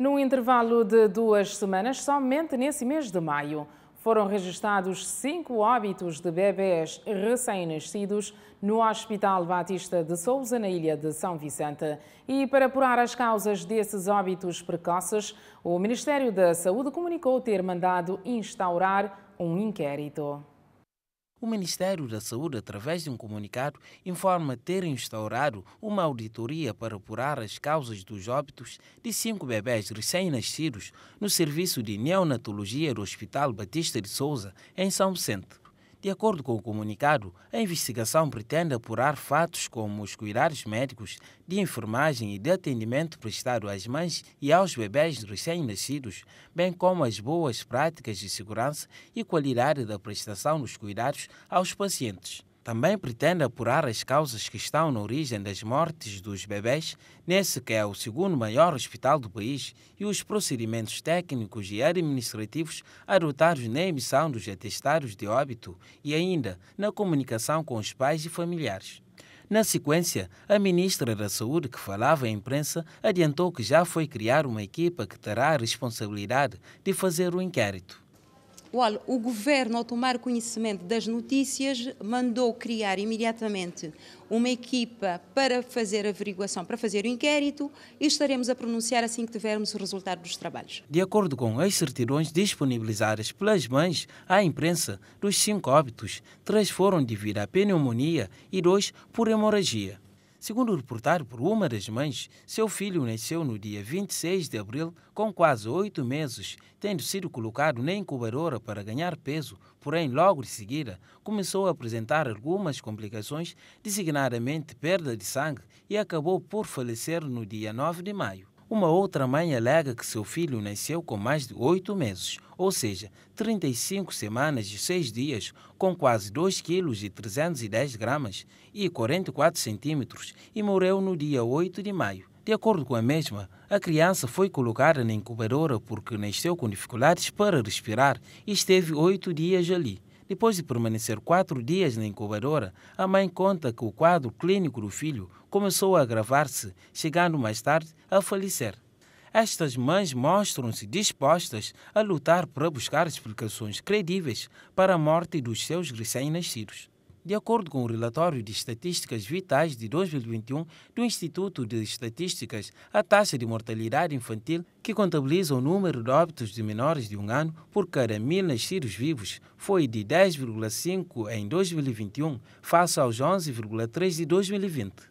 Num intervalo de duas semanas, somente nesse mês de maio, foram registados cinco óbitos de bebés recém-nascidos no Hospital Batista de Souza, na ilha de São Vicente. E para apurar as causas desses óbitos precoces, o Ministério da Saúde comunicou ter mandado instaurar um inquérito. O Ministério da Saúde, através de um comunicado, informa ter instaurado uma auditoria para apurar as causas dos óbitos de cinco bebés recém-nascidos no serviço de neonatologia do Hospital Batista de Souza, em São Vicente. De acordo com o comunicado, a investigação pretende apurar fatos como os cuidados médicos, de enfermagem e de atendimento prestado às mães e aos bebés recém-nascidos, bem como as boas práticas de segurança e qualidade da prestação dos cuidados aos pacientes. Também pretende apurar as causas que estão na origem das mortes dos bebés nesse que é o segundo maior hospital do país e os procedimentos técnicos e administrativos adotados na emissão dos atestados de óbito e ainda na comunicação com os pais e familiares. Na sequência, a ministra da Saúde, que falava à imprensa, adiantou que já foi criar uma equipa que terá a responsabilidade de fazer o inquérito o governo, ao tomar conhecimento das notícias, mandou criar imediatamente uma equipa para fazer a averiguação, para fazer o inquérito e estaremos a pronunciar assim que tivermos o resultado dos trabalhos. De acordo com as certidões disponibilizadas pelas mães à imprensa, dos cinco óbitos, três foram devido à pneumonia e dois por hemorragia. Segundo reportado por uma das mães, seu filho nasceu no dia 26 de abril com quase oito meses, tendo sido colocado na incubadora para ganhar peso, porém, logo de seguida, começou a apresentar algumas complicações, designadamente perda de sangue, e acabou por falecer no dia 9 de maio. Uma outra mãe alega que seu filho nasceu com mais de oito meses, ou seja, 35 semanas e 6 dias, com quase 2 kg e 310 gramas e 44 centímetros, e morreu no dia 8 de maio. De acordo com a mesma, a criança foi colocada na incubadora porque nasceu com dificuldades para respirar e esteve oito dias ali. Depois de permanecer quatro dias na incubadora, a mãe conta que o quadro clínico do filho começou a agravar-se, chegando mais tarde a falecer. Estas mães mostram-se dispostas a lutar para buscar explicações credíveis para a morte dos seus recém-nascidos de acordo com o relatório de estatísticas vitais de 2021 do Instituto de Estatísticas, a taxa de mortalidade infantil, que contabiliza o número de óbitos de menores de um ano por cada mil nascidos vivos, foi de 10,5 em 2021, face aos 11,3 de 2020.